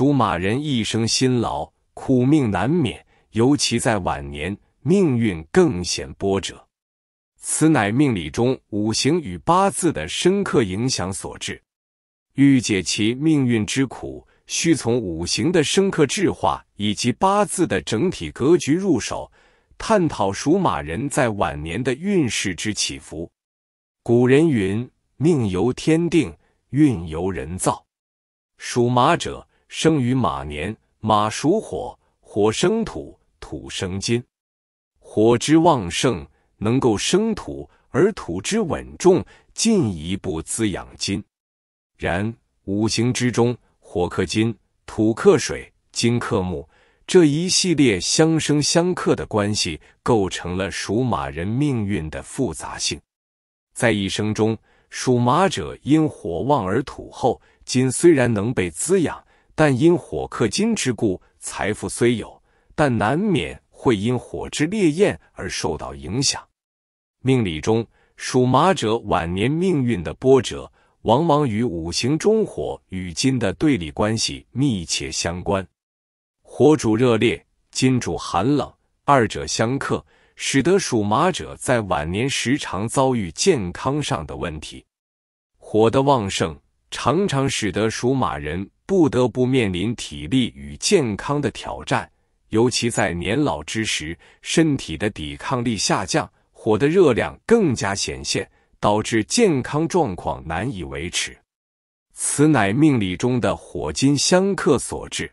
属马人一生辛劳，苦命难免，尤其在晚年，命运更显波折。此乃命理中五行与八字的深刻影响所致。欲解其命运之苦，需从五行的深刻质化以及八字的整体格局入手，探讨属马人在晚年的运势之起伏。古人云：“命由天定，运由人造。”属马者。生于马年，马属火，火生土，土生金。火之旺盛能够生土，而土之稳重进一步滋养金。然五行之中，火克金，土克水，金克木，这一系列相生相克的关系，构成了属马人命运的复杂性。在一生中，属马者因火旺而土厚，金虽然能被滋养。但因火克金之故，财富虽有，但难免会因火之烈焰而受到影响。命理中属马者晚年命运的波折，往往与五行中火与金的对立关系密切相关。火主热烈，金主寒冷，二者相克，使得属马者在晚年时常遭遇健康上的问题。火的旺盛，常常使得属马人。不得不面临体力与健康的挑战，尤其在年老之时，身体的抵抗力下降，火的热量更加显现，导致健康状况难以维持。此乃命理中的火金相克所致。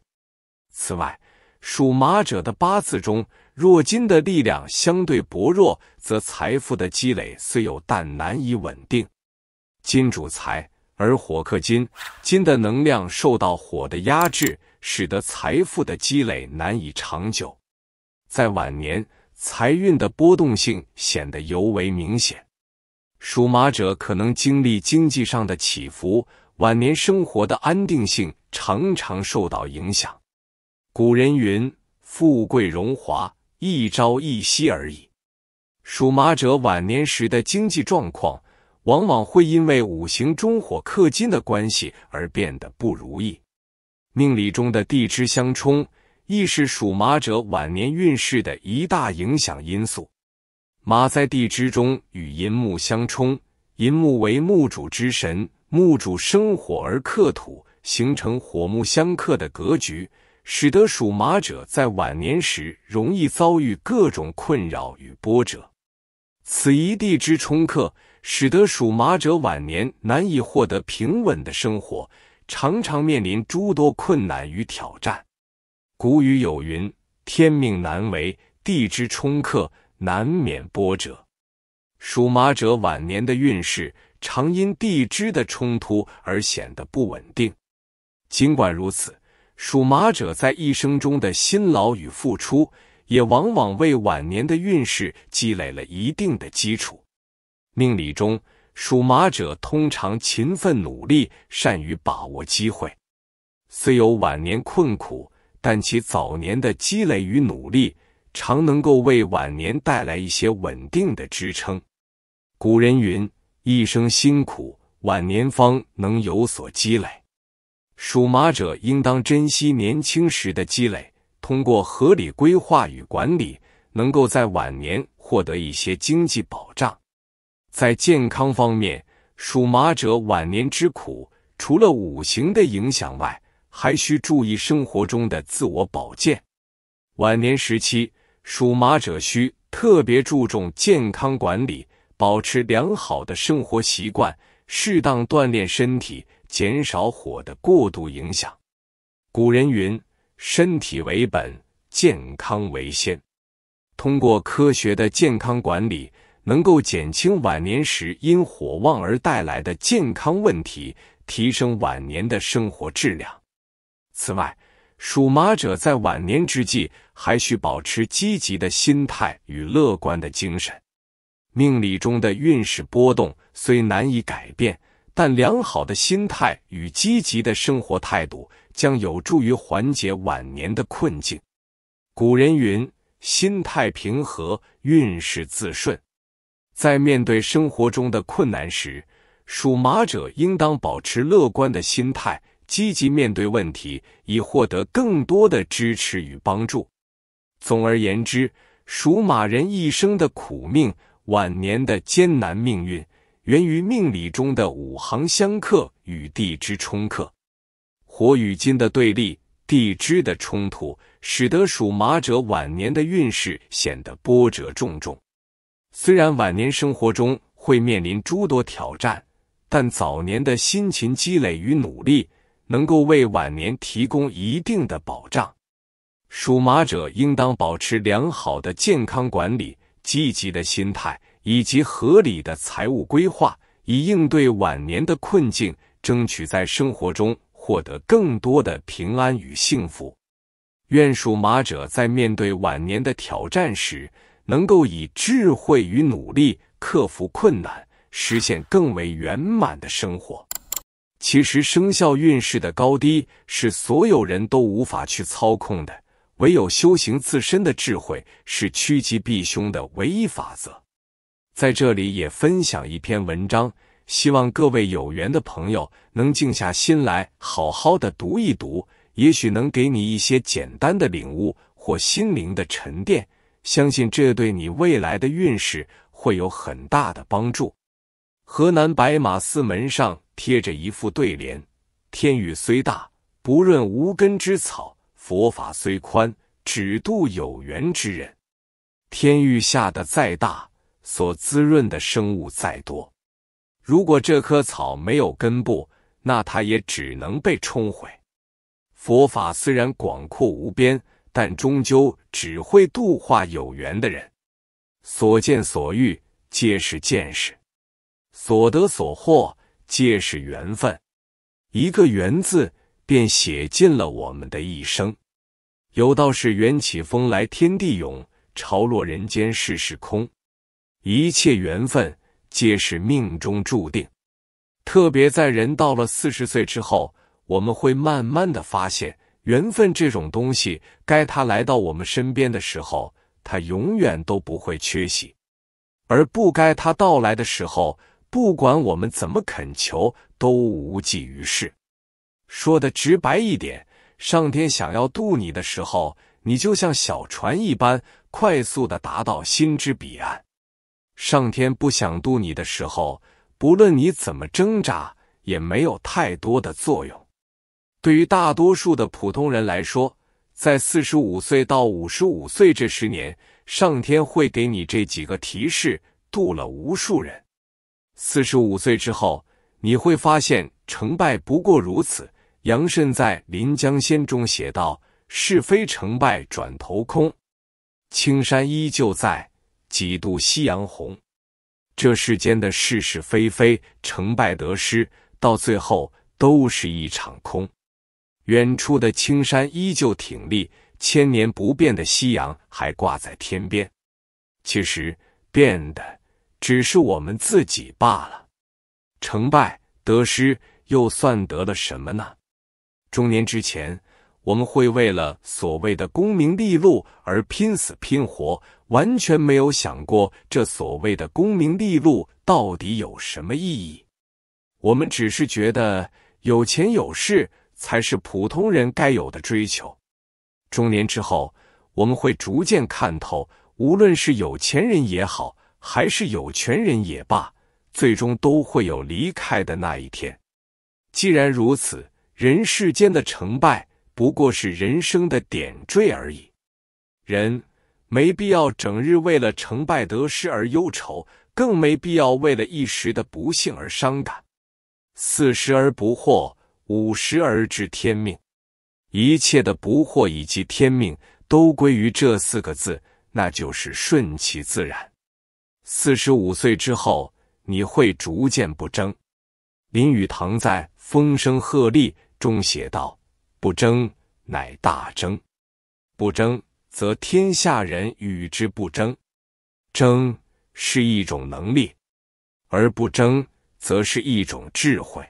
此外，属马者的八字中，若金的力量相对薄弱，则财富的积累虽有，但难以稳定。金主财。而火克金，金的能量受到火的压制，使得财富的积累难以长久。在晚年，财运的波动性显得尤为明显。属马者可能经历经济上的起伏，晚年生活的安定性常常受到影响。古人云：“富贵荣华，一朝一夕而已。”属马者晚年时的经济状况。往往会因为五行中火克金的关系而变得不如意。命理中的地支相冲，亦是属马者晚年运势的一大影响因素。马在地支中与寅木相冲，寅木为木主之神，木主生火而克土，形成火木相克的格局，使得属马者在晚年时容易遭遇各种困扰与波折。此一地支冲克。使得属马者晚年难以获得平稳的生活，常常面临诸多困难与挑战。古语有云：“天命难违，地之冲克，难免波折。”属马者晚年的运势常因地支的冲突而显得不稳定。尽管如此，属马者在一生中的辛劳与付出，也往往为晚年的运势积累了一定的基础。命理中属马者通常勤奋努力，善于把握机会，虽有晚年困苦，但其早年的积累与努力常能够为晚年带来一些稳定的支撑。古人云：“一生辛苦，晚年方能有所积累。”属马者应当珍惜年轻时的积累，通过合理规划与管理，能够在晚年获得一些经济保障。在健康方面，属马者晚年之苦，除了五行的影响外，还需注意生活中的自我保健。晚年时期，属马者需特别注重健康管理，保持良好的生活习惯，适当锻炼身体，减少火的过度影响。古人云：“身体为本，健康为先。”通过科学的健康管理。能够减轻晚年时因火旺而带来的健康问题，提升晚年的生活质量。此外，属马者在晚年之际还需保持积极的心态与乐观的精神。命理中的运势波动虽难以改变，但良好的心态与积极的生活态度将有助于缓解晚年的困境。古人云：“心态平和，运势自顺。”在面对生活中的困难时，属马者应当保持乐观的心态，积极面对问题，以获得更多的支持与帮助。总而言之，属马人一生的苦命、晚年的艰难命运，源于命理中的五行相克与地支冲克，火与金的对立、地支的冲突，使得属马者晚年的运势显得波折重重。虽然晚年生活中会面临诸多挑战，但早年的辛勤积累与努力能够为晚年提供一定的保障。属马者应当保持良好的健康管理、积极的心态以及合理的财务规划，以应对晚年的困境，争取在生活中获得更多的平安与幸福。愿属马者在面对晚年的挑战时。能够以智慧与努力克服困难，实现更为圆满的生活。其实，生肖运势的高低是所有人都无法去操控的，唯有修行自身的智慧是趋吉避凶的唯一法则。在这里也分享一篇文章，希望各位有缘的朋友能静下心来好好的读一读，也许能给你一些简单的领悟或心灵的沉淀。相信这对你未来的运势会有很大的帮助。河南白马寺门上贴着一副对联：“天雨虽大，不润无根之草；佛法虽宽，只渡有缘之人。”天欲下的再大，所滋润的生物再多，如果这棵草没有根部，那它也只能被冲毁。佛法虽然广阔无边。但终究只会度化有缘的人，所见所遇皆是见识，所得所获皆是缘分。一个缘字，便写尽了我们的一生。有道是：缘起风来天地涌，潮落人间世事空。一切缘分皆是命中注定。特别在人到了四十岁之后，我们会慢慢的发现。缘分这种东西，该它来到我们身边的时候，它永远都不会缺席；而不该它到来的时候，不管我们怎么恳求，都无济于事。说的直白一点，上天想要渡你的时候，你就像小船一般，快速的达到心之彼岸；上天不想渡你的时候，不论你怎么挣扎，也没有太多的作用。对于大多数的普通人来说，在四十五岁到五十五岁这十年，上天会给你这几个提示，渡了无数人。四十五岁之后，你会发现成败不过如此。杨慎在《临江仙》中写道：“是非成败转头空，青山依旧在，几度夕阳红。”这世间的是是非非、成败得失，到最后都是一场空。远处的青山依旧挺立，千年不变的夕阳还挂在天边。其实变的只是我们自己罢了。成败得失又算得了什么呢？中年之前，我们会为了所谓的功名利禄而拼死拼活，完全没有想过这所谓的功名利禄到底有什么意义。我们只是觉得有钱有势。才是普通人该有的追求。中年之后，我们会逐渐看透，无论是有钱人也好，还是有权人也罢，最终都会有离开的那一天。既然如此，人世间的成败不过是人生的点缀而已。人没必要整日为了成败得失而忧愁，更没必要为了一时的不幸而伤感。四十而不惑。五十而知天命，一切的不惑以及天命都归于这四个字，那就是顺其自然。四十五岁之后，你会逐渐不争。林语堂在《风声鹤唳》中写道：“不争乃大争，不争则天下人与之不争。争是一种能力，而不争则是一种智慧。”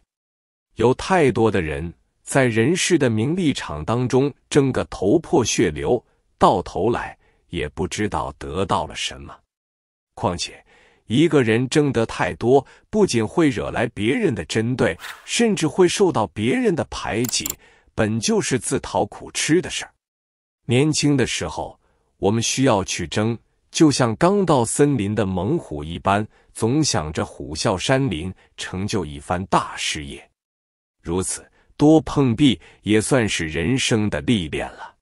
有太多的人在人世的名利场当中争个头破血流，到头来也不知道得到了什么。况且一个人争得太多，不仅会惹来别人的针对，甚至会受到别人的排挤，本就是自讨苦吃的事儿。年轻的时候，我们需要去争，就像刚到森林的猛虎一般，总想着虎啸山林，成就一番大事业。如此多碰壁，也算是人生的历练了。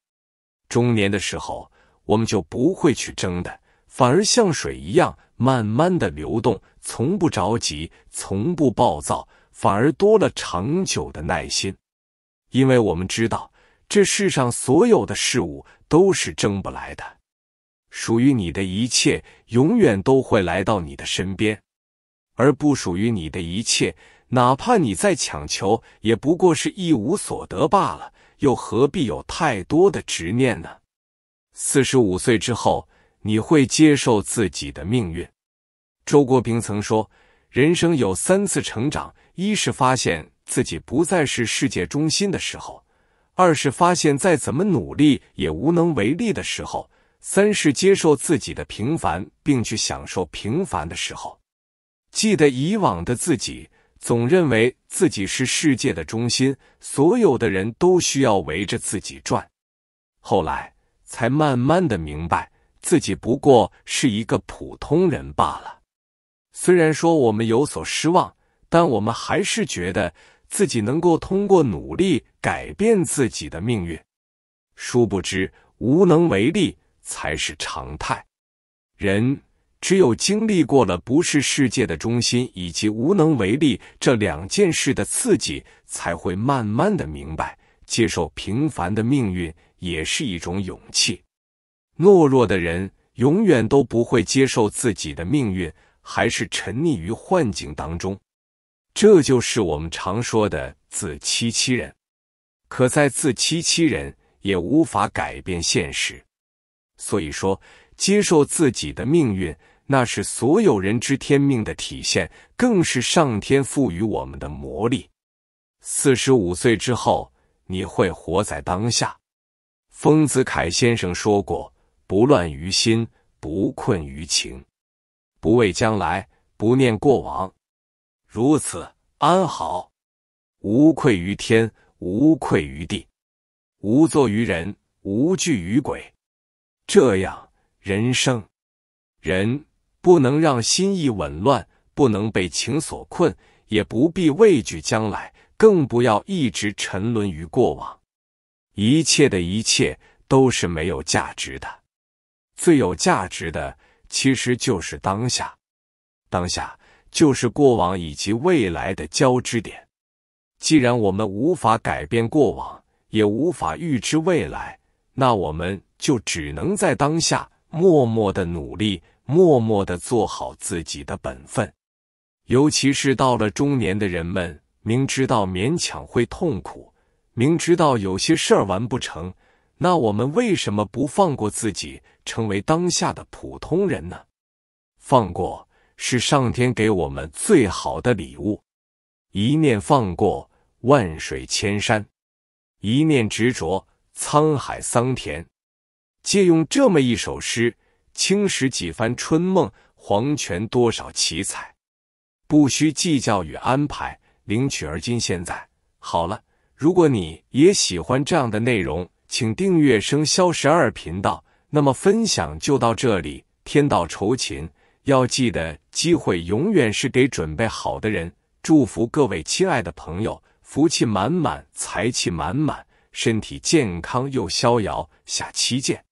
中年的时候，我们就不会去争的，反而像水一样慢慢的流动，从不着急，从不暴躁，反而多了长久的耐心。因为我们知道，这世上所有的事物都是争不来的，属于你的一切，永远都会来到你的身边，而不属于你的一切。哪怕你再强求，也不过是一无所得罢了，又何必有太多的执念呢？四十五岁之后，你会接受自己的命运。周国平曾说：“人生有三次成长，一是发现自己不再是世界中心的时候；二是发现再怎么努力也无能为力的时候；三是接受自己的平凡，并去享受平凡的时候。”记得以往的自己。总认为自己是世界的中心，所有的人都需要围着自己转。后来才慢慢的明白，自己不过是一个普通人罢了。虽然说我们有所失望，但我们还是觉得自己能够通过努力改变自己的命运。殊不知，无能为力才是常态。人。只有经历过了不是世界的中心以及无能为力这两件事的刺激，才会慢慢的明白，接受平凡的命运也是一种勇气。懦弱的人永远都不会接受自己的命运，还是沉溺于幻境当中，这就是我们常说的自欺欺人。可在自欺欺人也无法改变现实，所以说。接受自己的命运，那是所有人知天命的体现，更是上天赋予我们的魔力。四十五岁之后，你会活在当下。丰子恺先生说过：“不乱于心，不困于情，不畏将来，不念过往，如此安好，无愧于天，无愧于地，无作于人，无惧于鬼。”这样。人生，人不能让心意紊乱，不能被情所困，也不必畏惧将来，更不要一直沉沦于过往。一切的一切都是没有价值的，最有价值的其实就是当下。当下就是过往以及未来的交织点。既然我们无法改变过往，也无法预知未来，那我们就只能在当下。默默的努力，默默的做好自己的本分。尤其是到了中年的人们，明知道勉强会痛苦，明知道有些事儿完不成，那我们为什么不放过自己，成为当下的普通人呢？放过是上天给我们最好的礼物。一念放过，万水千山；一念执着，沧海桑田。借用这么一首诗：“青史几番春梦，黄泉多少奇才。”不需计较与安排，领取而今现在。好了，如果你也喜欢这样的内容，请订阅生肖十二频道。那么分享就到这里。天道酬勤，要记得机会永远是给准备好的人。祝福各位亲爱的朋友，福气满满，财气满满，身体健康又逍遥。下期见。